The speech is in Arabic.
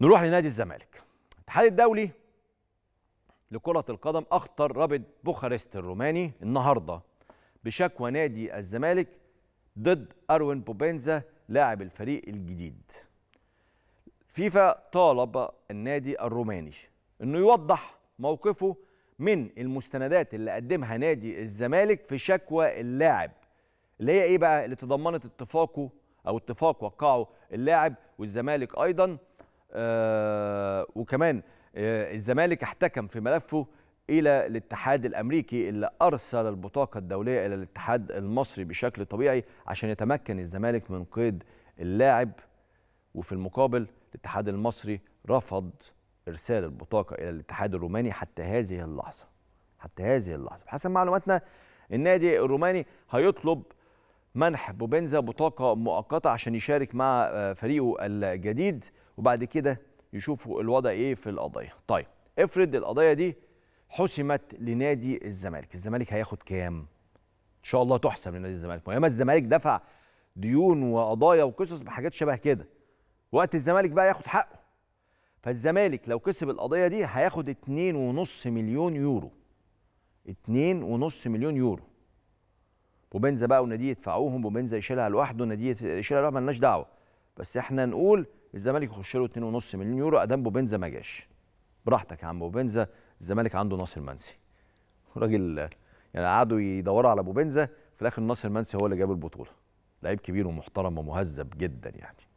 نروح لنادي الزمالك الاتحاد الدولي لكرة القدم أخطر رابط بوخارست الروماني النهاردة بشكوى نادي الزمالك ضد أروين بوبينزا لاعب الفريق الجديد فيفا طالب النادي الروماني أنه يوضح موقفه من المستندات اللي قدمها نادي الزمالك في شكوى اللاعب اللي هي ايه بقى اللي تضمنت اتفاقه او اتفاق وقعه اللاعب والزمالك ايضا آه، وكمان آه، الزمالك احتكم في ملفه الى الاتحاد الامريكي اللي ارسل البطاقه الدوليه الى الاتحاد المصري بشكل طبيعي عشان يتمكن الزمالك من قيد اللاعب وفي المقابل الاتحاد المصري رفض ارسال البطاقه الى الاتحاد الروماني حتى هذه اللحظه حتى هذه اللحظه بحسب معلوماتنا النادي الروماني هيطلب منح بوبنزا بطاقة مؤقتة عشان يشارك مع آه، فريقه الجديد وبعد كده يشوفوا الوضع ايه في القضية طيب افرض القضية دي حسمت لنادي الزمالك الزمالك هياخد كام ان شاء الله تحسم لنادي الزمالك ما الزمالك دفع ديون وقضايا وقصص بحاجات شبه كده وقت الزمالك بقى ياخد حقه فالزمالك لو كسب القضية دي هياخد 2.5 مليون يورو 2.5 مليون يورو وبنزا بقى ونادي يدفعوهم وبنزا يشيلها لوحده ونديه يشيلها لوحده مالناش دعوه بس احنا نقول الزمالك يخش له 2.5 مليون يورو ادام بوبنزا ما جاش براحتك يا عم بوبنزا الزمالك عنده ناصر منسي راجل يعني قعدوا يدوروا على بوبنزا في الاخر ناصر منسي هو اللي جاب البطوله لعيب كبير ومحترم ومهذب جدا يعني